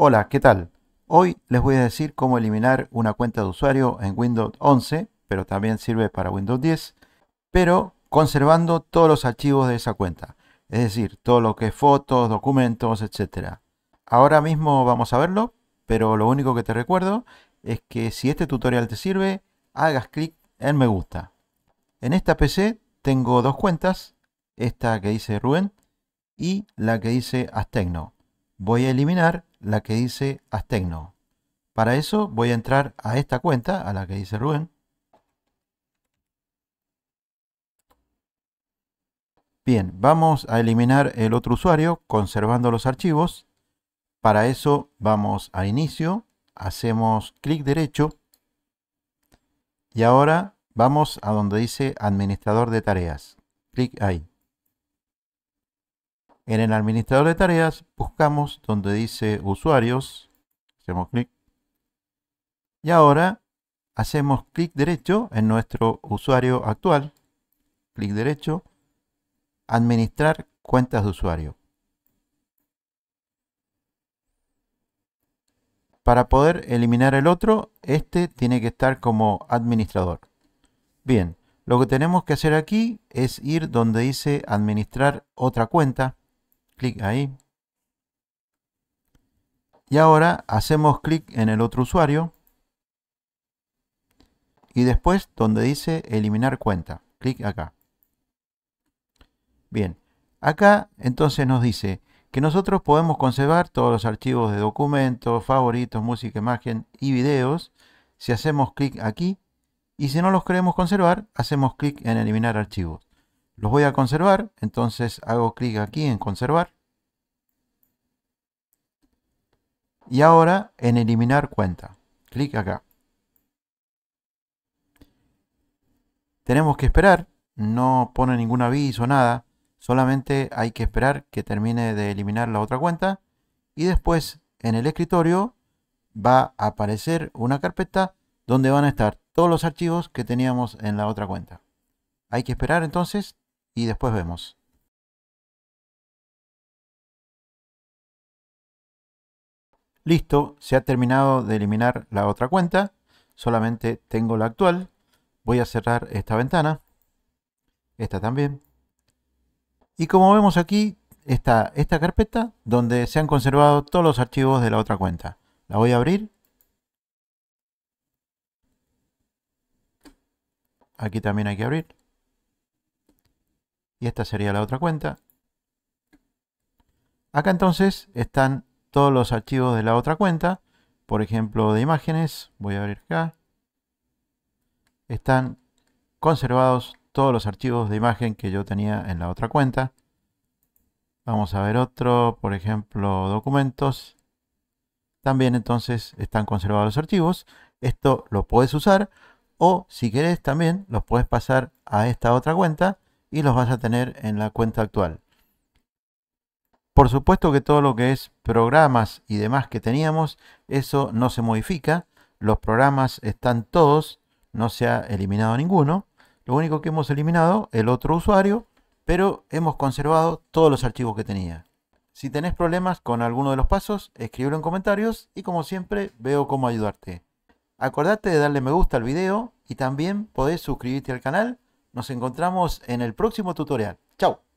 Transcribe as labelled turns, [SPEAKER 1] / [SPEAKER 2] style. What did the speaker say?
[SPEAKER 1] Hola, ¿qué tal? Hoy les voy a decir cómo eliminar una cuenta de usuario en Windows 11, pero también sirve para Windows 10, pero conservando todos los archivos de esa cuenta, es decir, todo lo que es fotos, documentos, etc. Ahora mismo vamos a verlo, pero lo único que te recuerdo es que si este tutorial te sirve, hagas clic en me gusta. En esta PC tengo dos cuentas, esta que dice Rubén y la que dice Astecno. Voy a eliminar la que dice astecno Para eso voy a entrar a esta cuenta, a la que dice Rubén. Bien, vamos a eliminar el otro usuario conservando los archivos. Para eso vamos a inicio, hacemos clic derecho y ahora vamos a donde dice administrador de tareas. Clic ahí. En el administrador de tareas buscamos donde dice usuarios, hacemos clic. Y ahora hacemos clic derecho en nuestro usuario actual, clic derecho, administrar cuentas de usuario. Para poder eliminar el otro, este tiene que estar como administrador. Bien, lo que tenemos que hacer aquí es ir donde dice administrar otra cuenta clic ahí. Y ahora hacemos clic en el otro usuario. Y después donde dice eliminar cuenta. Clic acá. Bien. Acá entonces nos dice que nosotros podemos conservar todos los archivos de documentos, favoritos, música, imagen y videos si hacemos clic aquí y si no los queremos conservar hacemos clic en eliminar archivos. Los voy a conservar, entonces hago clic aquí en conservar. Y ahora en eliminar cuenta. Clic acá. Tenemos que esperar, no pone ningún aviso, nada. Solamente hay que esperar que termine de eliminar la otra cuenta. Y después en el escritorio va a aparecer una carpeta donde van a estar todos los archivos que teníamos en la otra cuenta. Hay que esperar entonces y después vemos. Listo, se ha terminado de eliminar la otra cuenta, solamente tengo la actual. Voy a cerrar esta ventana, esta también. Y como vemos aquí, está esta carpeta donde se han conservado todos los archivos de la otra cuenta. La voy a abrir. Aquí también hay que abrir y esta sería la otra cuenta. Acá entonces están todos los archivos de la otra cuenta, por ejemplo de imágenes, voy a abrir acá, están conservados todos los archivos de imagen que yo tenía en la otra cuenta. Vamos a ver otro, por ejemplo, documentos. También entonces están conservados los archivos. Esto lo puedes usar o si querés también los puedes pasar a esta otra cuenta y los vas a tener en la cuenta actual. Por supuesto que todo lo que es programas y demás que teníamos, eso no se modifica. Los programas están todos, no se ha eliminado ninguno. Lo único que hemos eliminado, el otro usuario, pero hemos conservado todos los archivos que tenía. Si tenés problemas con alguno de los pasos, escríbelo en comentarios y como siempre veo cómo ayudarte. Acordate de darle me gusta al video y también podés suscribirte al canal nos encontramos en el próximo tutorial. Chao.